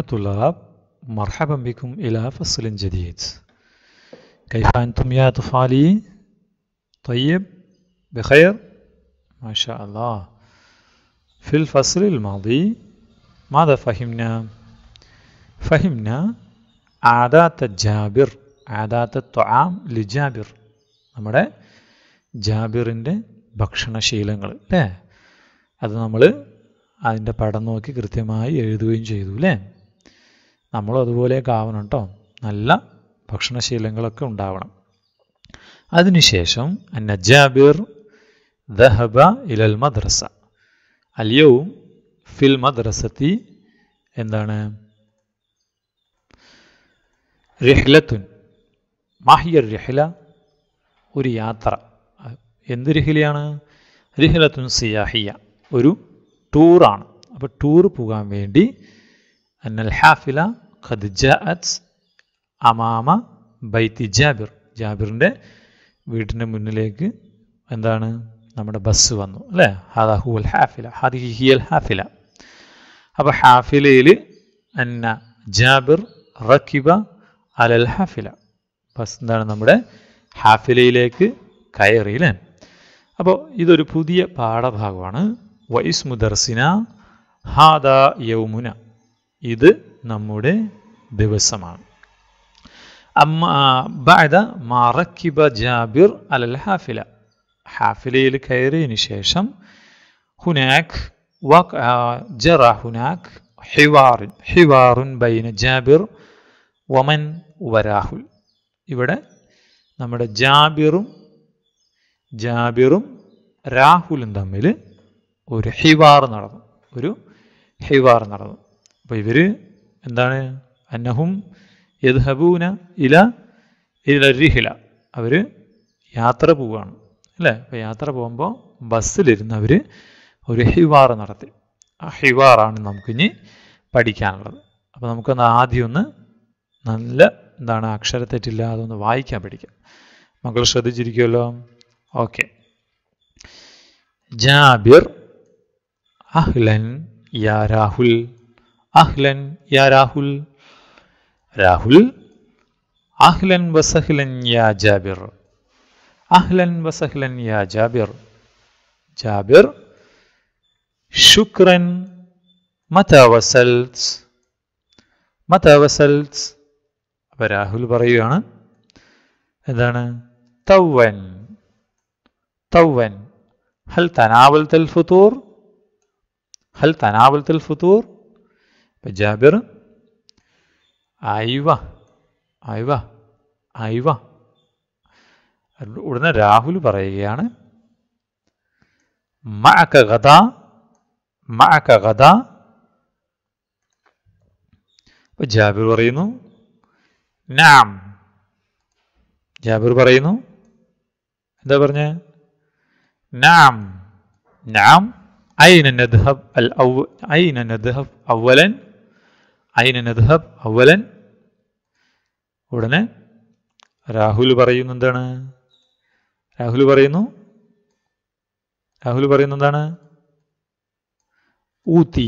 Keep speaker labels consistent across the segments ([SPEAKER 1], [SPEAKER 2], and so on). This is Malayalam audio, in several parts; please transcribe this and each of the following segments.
[SPEAKER 1] طلاب مرحبا بكم إلى فصل جديد كيف أنتم يا طفالي؟ طيب بخير؟ ما شاء الله في الفصل الماضي ماذا فهمنا؟ فهمنا عادات جابر عادات الطعام لجابر നമ്മുടെ ജാബിറിൻ്റെ ഭക്ഷണശീലങ്ങൾ അല്ലേ അത് നമ്മൾ അതിൻ്റെ പടം നോക്കി കൃത്യമായി എഴുതുകയും ചെയ്തു അല്ലേ നമ്മളും അതുപോലെയൊക്കെ ആവണം കേട്ടോ നല്ല ഭക്ഷണശീലങ്ങളൊക്കെ ഉണ്ടാവണം അതിനുശേഷം നജാബിർ ദഹബ ഇലൽ മദ്രസ അലിയവും ഫിൽ മദ്രസത്തി എന്താണ് രഹ്ലത്തുൻ മാഹിയർ രഹ്ല ഒരു യാത്ര എന്ത് രഹിലയാണ് റിഹ്ലത്തുൻ സിയാഹിയ ഒരു ടൂറാണ് അപ്പോൾ ടൂർ പോകാൻ വേണ്ടി അന്നൽ ഹാഫില ഖദ്ജാഅത്ത് അമാമ ബൈത്തി ജാബിർ ജാബിറിൻ്റെ വീട്ടിൻ്റെ മുന്നിലേക്ക് എന്താണ് നമ്മുടെ ബസ് വന്നു അല്ലേ ഹാദാഹു അൽ ഹാഫില ഹാദിഹി അൽ ഹാഫില അപ്പോൾ ഹാഫിലയിൽ അന്ന ജാബിർ റക്കിബ അലൽ ഹാഫില ബസ് എന്താണ് നമ്മുടെ ഹാഫിലയിലേക്ക് കയറി അല്ലേ അപ്പോൾ ഇതൊരു പുതിയ പാഠഭാഗമാണ് വൈസ് മുദർസിന ഹാദ യൗമുന ഇത് നമ്മുടെ ദിവസമാണ് ബാദ മറക്കിബ ജാബിർ അലൽ ഹാഫില ഹാഫിലയിൽ കയറിയതിന് ശേഷം ഹുനാഖ് ജറ ഹുനാഖ് ഹിവാറിൻ ഹിവാറുൻ ബൈന ജാബിർ വമൻ വരാഹുൽ ഇവിടെ നമ്മുടെ ജാബിറും ജാബിറും രാഹുലും തമ്മിൽ ഒരു ഹിവാർ നടന്നു ഒരു ഹിവാർ നടന്നു അപ്പോൾ ഇവർ എന്താണ് അന്നഹും യദ്ഹബൂന ഇല ഇലരിഹില അവർ യാത്ര പോവുകയാണ് അല്ലേ അപ്പോൾ യാത്ര പോകുമ്പോൾ ബസ്സിലിരുന്ന് അവർ ഒരു ഹിവാർ നടത്തി ആ ഹിവാറാണ് നമുക്കിനി പഠിക്കാനുള്ളത് അപ്പോൾ നമുക്കൊന്ന് ആദ്യം ഒന്ന് നല്ല എന്താണ് അക്ഷരത്തെറ്റില്ലാതെ ഒന്ന് വായിക്കാൻ പഠിക്കാം മക്കൾ ശ്രദ്ധിച്ചിരിക്കുമല്ലോ ഓക്കെ ജാബിർ അഹ്ലൻ യാ രാഹുൽ അഹ്ലൻ യാ രാഹുൽ രാഹുൽ അഹ്ലൻ വസഹ്ലൻ യാ ജാബിർ അഹ്ലൻ വസഹ്ലൻ യാ ജാബിർ ജാബിർ ശുക്രൻ മത വസൽസ് മത വസൽസ് അപ്പോൾ രാഹുൽ പറയുകയാണ് എന്താണ് തൗവൻ തൗവൻ ഹൽ തനാവൽ തൽ ഫുത്തൂർ ഹൽ തനാവൽ തൽ ഫുത്തൂർ ജാബിർ അയവ അയവ അയവ ഉടനെ രാഹുൽ പറയുകയാണ് മഅക ഗദ മഅക ഗദ അപ്പോൾ ജാബിർ പറയുന്നു നാം ജാബിർ പറയുന്നു എന്താ പറഞ്ഞ നാം നാം ഐന നദ്ഹബ് അൽ ഐന നദ്ഹബ് അവലൻ അയിന് നദ്ഹബ് അവലൻ ഉടനെ രാഹുൽ പറയുന്നു എന്താണ് രാഹുൽ പറയുന്നു രാഹുൽ പറയുന്ന എന്താണ് ഊത്തി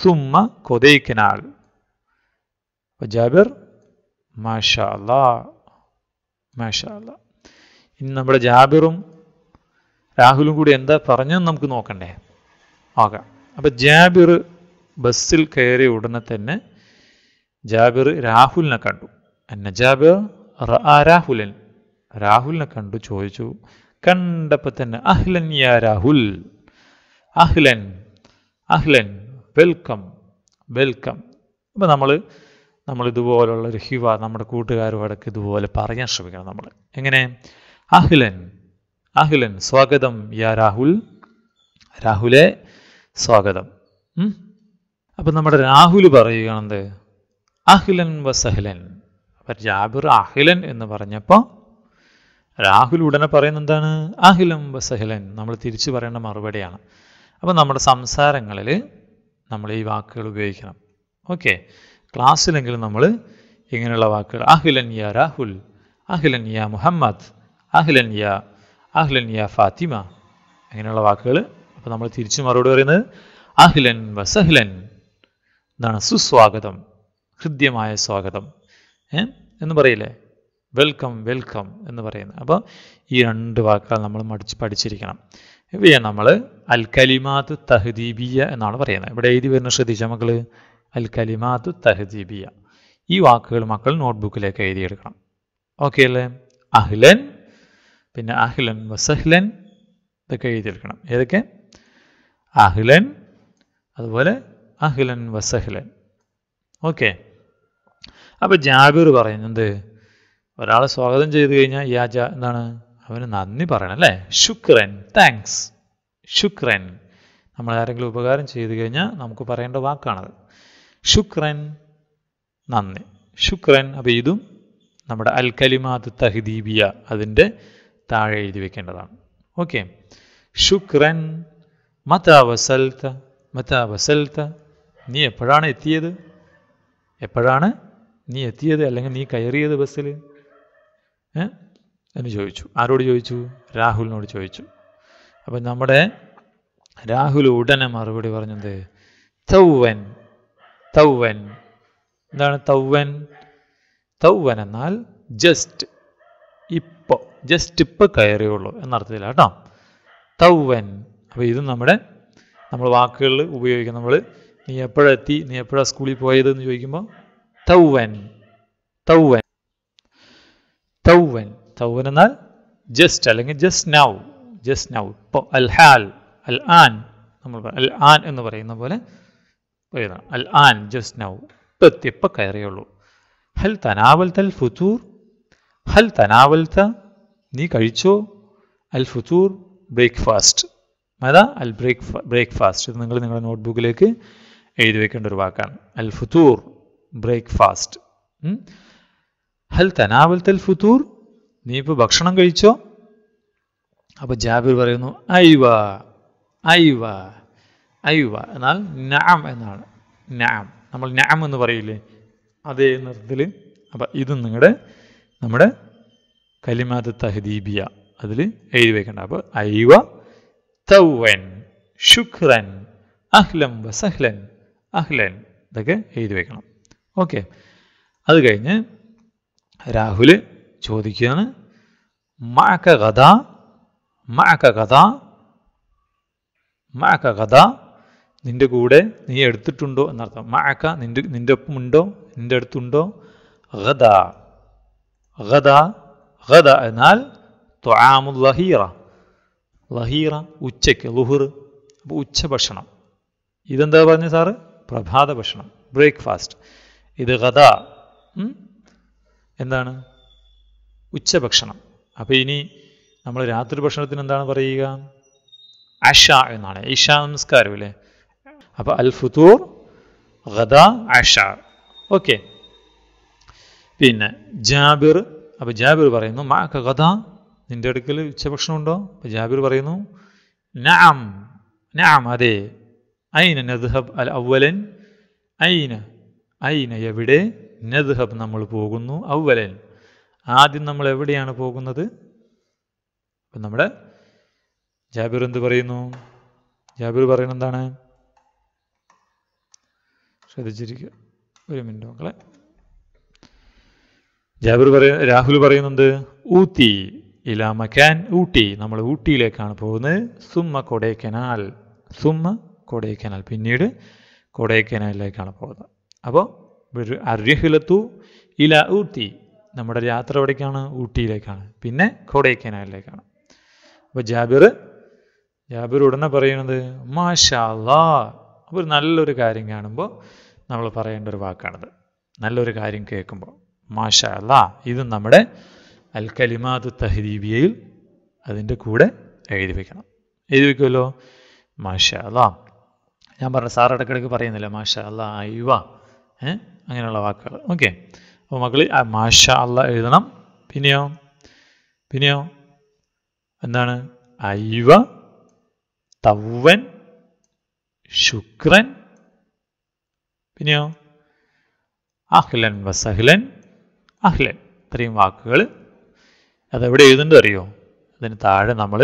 [SPEAKER 1] സുമ്മ കൊതയ്ക്കനാൽ ജാബിർ മാഷാല മാഷാല ഇനി നമ്മുടെ ജാബിറും രാഹുലും കൂടി എന്താ പറഞ്ഞെന്ന് നമുക്ക് നോക്കണ്ടേ ആകാം അപ്പൊ ജാബിർ ബസ്സിൽ കയറിയ ഉടനെ തന്നെ ജാബിർ രാഹുലിനെ കണ്ടു അന്ന ജാബിർ രാഹുലൻ രാഹുലിനെ കണ്ടു ചോദിച്ചു കണ്ടപ്പോൾ തന്നെ അഹ്ലൻ യാ രാഹുൽ അഹ്ലൻ അഹ്ലൻ വെൽക്കം വെൽക്കം അപ്പോൾ നമ്മൾ നമ്മൾ ഇതുപോലുള്ള ഒരു ഹിവ നമ്മുടെ കൂട്ടുകാരോടൊക്കെ ഇതുപോലെ പറയാൻ ശ്രമിക്കണം നമ്മൾ എങ്ങനെ അഹ്ലൻ അഹ്ലൻ സ്വാഗതം യാ രാഹുൽ രാഹുലെ സ്വാഗതം അപ്പം നമ്മുടെ രാഹുൽ പറയുകയാണെന്ത് അഹ്ലൻ വസഹ്ലൻ അപ്പം ജാബിർ അഹ്ലൻ എന്ന് പറഞ്ഞപ്പോൾ രാഹുൽ ഉടനെ പറയുന്ന എന്താണ് അഹ്ലം വസഹ്ലൻ നമ്മൾ തിരിച്ചു പറയേണ്ട മറുപടിയാണ് അപ്പം നമ്മുടെ സംസാരങ്ങളിൽ നമ്മൾ ഈ വാക്കുകൾ ഉപയോഗിക്കണം ഓക്കെ ക്ലാസ്സിലെങ്കിലും നമ്മൾ ഇങ്ങനെയുള്ള വാക്കുകൾ അഹ്ലൻ യ രാഹുൽ അഹ്ലൻ യ മുഹമ്മദ് അഹ്ലൻ യ അഹ്ലൻ യ ഫാത്തിമ അങ്ങനെയുള്ള വാക്കുകൾ അപ്പോൾ നമ്മൾ തിരിച്ചു മറുപടി പറയുന്നത് അഹ്ലൻ വസഹ്ലൻ എന്താണ് സുസ്വാഗതം ഹൃദ്യമായ സ്വാഗതം എന്ന് പറയില്ലേ വെൽക്കം വെൽക്കം എന്ന് പറയുന്നത് അപ്പോൾ ഈ രണ്ട് വാക്കുകൾ നമ്മൾ മടിച്ച് പഠിച്ചിരിക്കണം ഇവയെ നമ്മൾ അൽ തഹദീബിയ എന്നാണ് പറയുന്നത് ഇവിടെ എഴുതി വരുന്ന ശ്രദ്ധിച്ച മക്കൾ അൽ തഹദീബിയ ഈ വാക്കുകൾ മക്കൾ നോട്ട്ബുക്കിലേക്ക് എഴുതിയെടുക്കണം ഓക്കെ അല്ലേ അഹ്ലൻ പിന്നെ അഹ്ലൻ വസഹ്ലൻ ഇതൊക്കെ എഴുതിയെടുക്കണം ഏതൊക്കെ അഹ്ലൻ അതുപോലെ അഹ്ലൻ വസഹ്ലൻ ഓക്കെ അപ്പോൾ ജാബിർ പറയുന്നത് ഒരാളെ സ്വാഗതം ചെയ്തു കഴിഞ്ഞാൽ യാ ജാ എന്താണ് അവന് നന്ദി പറയണം അല്ലേ ശുക്രൻ താങ്ക്സ് ശുക്രൻ നമ്മൾ ആരെങ്കിലും ഉപകാരം ചെയ്തു കഴിഞ്ഞാൽ നമുക്ക് പറയേണ്ട വാക്കാണത് ശുക്രൻ നന്ദി ശുക്രൻ അപ്പോൾ ഇതും നമ്മുടെ അൽ കലിമാത്ത് തഹദീബിയ അതിൻ്റെ താഴെ എഴുതി വെക്കേണ്ടതാണ് ഓക്കെ ശുക്രൻ മത വസൽത്ത നീ എപ്പോഴാണ് എത്തിയത് എപ്പോഴാണ് നീ എത്തിയത് അല്ലെങ്കിൽ നീ കയറിയത് ബസ്സിൽ എന്ന് ചോദിച്ചു ആരോട് ചോദിച്ചു രാഹുലിനോട് ചോദിച്ചു അപ്പം നമ്മുടെ രാഹുൽ ഉടനെ മറുപടി പറഞ്ഞത് തൗവൻ തൗവൻ എന്താണ് തൗവൻ തൗവൻ എന്നാൽ ജസ്റ്റ് ഇപ്പോൾ ജസ്റ്റ് ഇപ്പോൾ കയറിയുള്ളൂ എന്നർത്ഥത്തില്ല കേട്ടോ തൗവൻ അപ്പോൾ ഇത് നമ്മുടെ നമ്മൾ വാക്കുകളിൽ ഉപയോഗിക്കുന്ന നമ്മൾ നീ എപ്പോഴെത്തി നീ എപ്പോഴാ സ്കൂളിൽ പോയത് എന്ന് ചോദിക്കുമ്പോൾ തൗവൻ തൗവൻ തൗവൻ തൗവൻ എന്നാൽ ജസ്റ്റ് അല്ലെങ്കിൽ ജസ്റ്റ് നൗ ജസ്റ്റ് നൗ ഇപ്പോൾ അൽ ഹാൽ അൽ ആൻ നമ്മൾ അൽ ആൻ എന്ന് പറയുന്ന പോലെ എഴുതണം അൽ ആൻ ജസ്റ്റ് നൗ ഇപ്പം എത്തിയപ്പോൾ കയറിയുള്ളൂ ഹൽ തനാവൽത്തൽ ഫുത്തൂർ ഹൽ തനാവൽത്ത നീ കഴിച്ചോ അൽ ഫുത്തൂർ ബ്രേക്ക്ഫാസ്റ്റ് അതാ അൽ ബ്രേക്ക് ബ്രേക്ക്ഫാസ്റ്റ് ഇത് നിങ്ങൾ നിങ്ങളുടെ നോട്ട്ബുക്കിലേക്ക് എഴുതി വെക്കേണ്ട ഒരു വാക്കാണ് അൽ ഫുത്തൂർ ബ്രേക്ക്ഫാസ്റ്റ് ഹൽ തനാവൽത്തൽ ഫുത്തൂർ നീ ഇപ്പോൾ ഭക്ഷണം കഴിച്ചോ അപ്പോൾ ജാബിർ പറയുന്നു ഐവ ഐവ ഐവ എന്നാൽ നാം എന്നാണ് നാം നമ്മൾ നാം എന്ന് പറയില്ലേ അതേ നിറത്തിൽ അപ്പൊ ഇത് നിങ്ങളുടെ നമ്മുടെ കലിമാത തഹദീബിയ അതിൽ എഴുതി വെക്കേണ്ട അപ്പോൾ ഐവ തൗവൻ ശുക്രൻ അഹ്ലം വസഹ്ലൻ അഹ്ലൻ ഇതൊക്കെ എഴുതി വെക്കണം ഓക്കെ അത് കഴിഞ്ഞ് രാഹുൽ ചോദിക്കുകയാണ് മഴക്ക കഥ മഴക്ക കഥ മഴക്ക കഥ നിന്റെ കൂടെ നീ എടുത്തിട്ടുണ്ടോ എന്നർത്ഥം മഴക്ക നിന്റെ നിന്റെ ഒപ്പമുണ്ടോ നിന്റെ അടുത്തുണ്ടോ ഗദ ഗദ ഗദ എന്നാൽ ത്വാമു ലഹീറ ലഹീറ ഉച്ചയ്ക്ക് ലുഹുർ അപ്പോൾ ഉച്ച ഭക്ഷണം ഇതെന്താ പറഞ്ഞത് സാറ് പ്രഭാത ഭക്ഷണം ബ്രേക്ക്ഫാസ്റ്റ് ഇത് കഥ എന്താണ് ഉച്ചഭക്ഷണം അപ്പോൾ ഇനി നമ്മൾ രാത്രി ഭക്ഷണത്തിന് എന്താണ് പറയുക അഷ എന്നാണ് ഇഷ അല്ലേ അപ്പോൾ അൽ ഫുത്തൂർ ഗദ അഷ ഓക്കെ പിന്നെ ജാബിർ അപ്പോൾ ജാബിർ പറയുന്നു മാ കഥ നിൻ്റെ അടുക്കൽ ഉച്ചഭക്ഷണം ഉണ്ടോ അപ്പോൾ ജാബിർ പറയുന്നു നാം നാം അതെ ഐന നദ്ഹബ് അൽ അവലൻ ഐന ഐന എവിടെ നദ്ഹബ് നമ്മൾ പോകുന്നു അവലൻ ആദ്യം നമ്മൾ എവിടെയാണ് പോകുന്നത് അപ്പം നമ്മുടെ ജാബിർ എന്ത് പറയുന്നു ജാബിർ പറയുന്നത് എന്താണ് ശ്രദ്ധിച്ചിരിക്കുക ഒരു മിനിറ്റ് മക്കളെ ജാബിർ പറയ രാഹുൽ പറയുന്നുണ്ട് ഊത്തി ഇലാമക്കാൻ ഊട്ടി നമ്മൾ ഊട്ടിയിലേക്കാണ് പോകുന്നത് സുമ്മ കൊടേക്കനാൽ സുമ്മ കൊടൈക്കനാൽ പിന്നീട് കൊടൈക്കനാലിലേക്കാണ് പോകുന്നത് അപ്പോൾ അർഹിലത്തു ഇല ഊട്ടി നമ്മുടെ യാത്ര എവിടേക്കാണ് ഊട്ടിയിലേക്കാണ് പിന്നെ കൊടൈക്കനാലിലേക്കാണ് അപ്പോൾ ജാബിർ ജാബിർ ഉടനെ പറയുന്നത് മാഷാല്ലാ അപ്പോൾ ഒരു നല്ലൊരു കാര്യം കാണുമ്പോൾ നമ്മൾ പറയേണ്ട ഒരു വാക്കാണത് നല്ലൊരു കാര്യം കേൾക്കുമ്പോൾ മാഷാല്ല ഇത് നമ്മുടെ അൽ കലിമാത് തഹദീബിയയിൽ അതിൻ്റെ കൂടെ എഴുതി വയ്ക്കണം എഴുതി വയ്ക്കുമല്ലോ മാഷാലാം ഞാൻ പറഞ്ഞു സാർ ഇടയ്ക്കിടയ്ക്ക് പറയുന്നില്ല മാഷ അല്ല അയ്യുവ ഏഹ് അങ്ങനെയുള്ള വാക്കുകൾ ഓക്കെ അപ്പോൾ മക്കൾ മാഷ അല്ല എഴുതണം പിന്നെയോ പിന്നെയോ എന്താണ് അയ്യുവ തവ്വൻ ശുക്രൻ പിന്നെയോ അഹ്ലൻ വസഹ്ലൻ അഹ്ലൻ ഇത്രയും വാക്കുകൾ അതെവിടെ എഴുതുന്നുണ്ടോ അറിയോ അതിന് താഴെ നമ്മൾ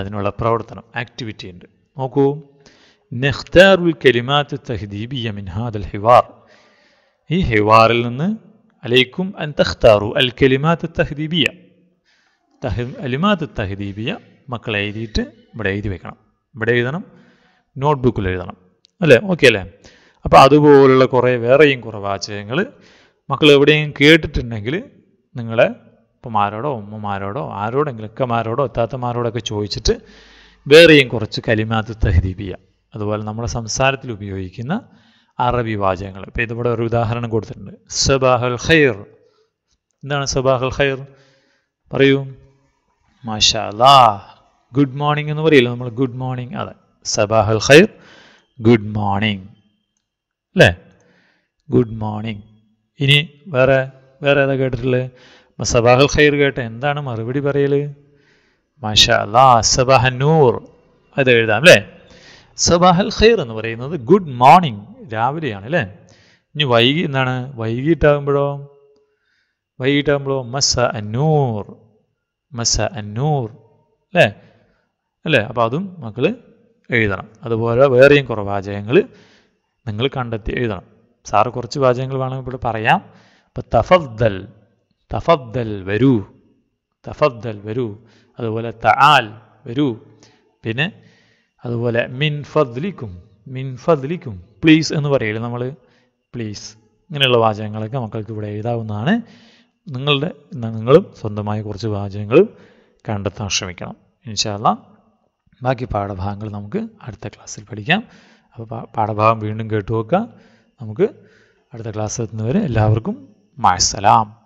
[SPEAKER 1] അതിനുള്ള പ്രവർത്തനം ആക്ടിവിറ്റി ഉണ്ട് നോക്കൂ നെഹ്താറുൽ കലിമാത്ത് തഹ്ദീബിയ മിൻ ഹാദൽ ഹിവാർ ഈ ഹിവാറിൽ നിന്ന് അലൈക്കും അൻ തഖ്താറു അൽ കലിമാത്ത് തഹ്ദീബിയ അലിമാത്ത് തഹ്ദീബിയ മക്കൾ എഴുതിയിട്ട് ഇവിടെ എഴുതി വെക്കണം ഇവിടെ എഴുതണം നോട്ട് ബുക്കിൽ എഴുതണം അല്ലേ ഓക്കെ അല്ലേ അപ്പോൾ അതുപോലുള്ള കുറേ വേറെയും കുറേ വാചകങ്ങൾ മക്കൾ എവിടെയും കേട്ടിട്ടുണ്ടെങ്കിൽ നിങ്ങളെ ഉപ്പമാരോടോ ഉമ്മമാരോടോ ആരോടെങ്കിലും ഒക്കെമാരോടോ എത്താത്തമാരോടൊക്കെ ചോദിച്ചിട്ട് വേറെയും കുറച്ച് കലിമാത്ത് തഹദീബിയ അതുപോലെ നമ്മുടെ സംസാരത്തിൽ ഉപയോഗിക്കുന്ന അറബി വാചകങ്ങൾ ഇപ്പോൾ ഇതിവിടെ ഒരു ഉദാഹരണം കൊടുത്തിട്ടുണ്ട് സബാഹുൽ ഖൈർ എന്താണ് സബാഹുൽ ഖൈർ പറയൂ മാഷാലാ ഗുഡ് മോർണിംഗ് എന്ന് പറയില്ല നമ്മൾ ഗുഡ് മോർണിംഗ് അതെ സബാഹുൽ ഖൈർ ഗുഡ് മോർണിംഗ് അല്ലേ ഗുഡ് മോർണിംഗ് ഇനി വേറെ വേറെ ഏതാ കേട്ടിട്ടുള്ളത് സബാഹുൽ ഖൈർ കേട്ട എന്താണ് മറുപടി പറയൽ മാഷാ അല്ലാ സബാഹ നൂർ അത് എഴുതാം അല്ലേ സബാഹൽ ഖെയർ എന്ന് പറയുന്നത് ഗുഡ് മോർണിംഗ് രാവിലെയാണ് അല്ലേ ഇനി വൈകി എന്താണ് വൈകിട്ടാകുമ്പോഴോ വൈകിട്ടാകുമ്പോഴോ മസ അന്നൂർ മസ അന്നൂർ അല്ലേ അല്ലേ അപ്പോൾ അതും മക്കൾ എഴുതണം അതുപോലെ വേറെയും കുറേ വാചകങ്ങൾ നിങ്ങൾ കണ്ടെത്തി എഴുതണം സാറ് കുറച്ച് വാചകങ്ങൾ വേണമെങ്കിൽ ഇവിടെ പറയാം ഇപ്പം തഫദ്ദൽ തഫദ്ദൽ വരൂ തഫദ്ദൽ വരൂ അതുപോലെ തആൽ വരൂ പിന്നെ അതുപോലെ മിൻ ഫദ്ലിക്കും മിൻ ഫദ്ലിക്കും പ്ലീസ് എന്ന് പറയില്ല നമ്മൾ പ്ലീസ് ഇങ്ങനെയുള്ള വാചകങ്ങളൊക്കെ മക്കൾക്ക് ഇവിടെ എഴുതാവുന്നതാണ് നിങ്ങളുടെ നിങ്ങളും സ്വന്തമായി കുറച്ച് വാചകങ്ങൾ കണ്ടെത്താൻ ശ്രമിക്കണം ഇൻഷാല്ല ബാക്കി പാഠഭാഗങ്ങൾ നമുക്ക് അടുത്ത ക്ലാസ്സിൽ പഠിക്കാം അപ്പോൾ പാഠഭാഗം വീണ്ടും കേട്ടു നോക്കുക നമുക്ക് അടുത്ത ക്ലാസ്സിൽ എത്തുന്നവരെ എല്ലാവർക്കും മാസലാം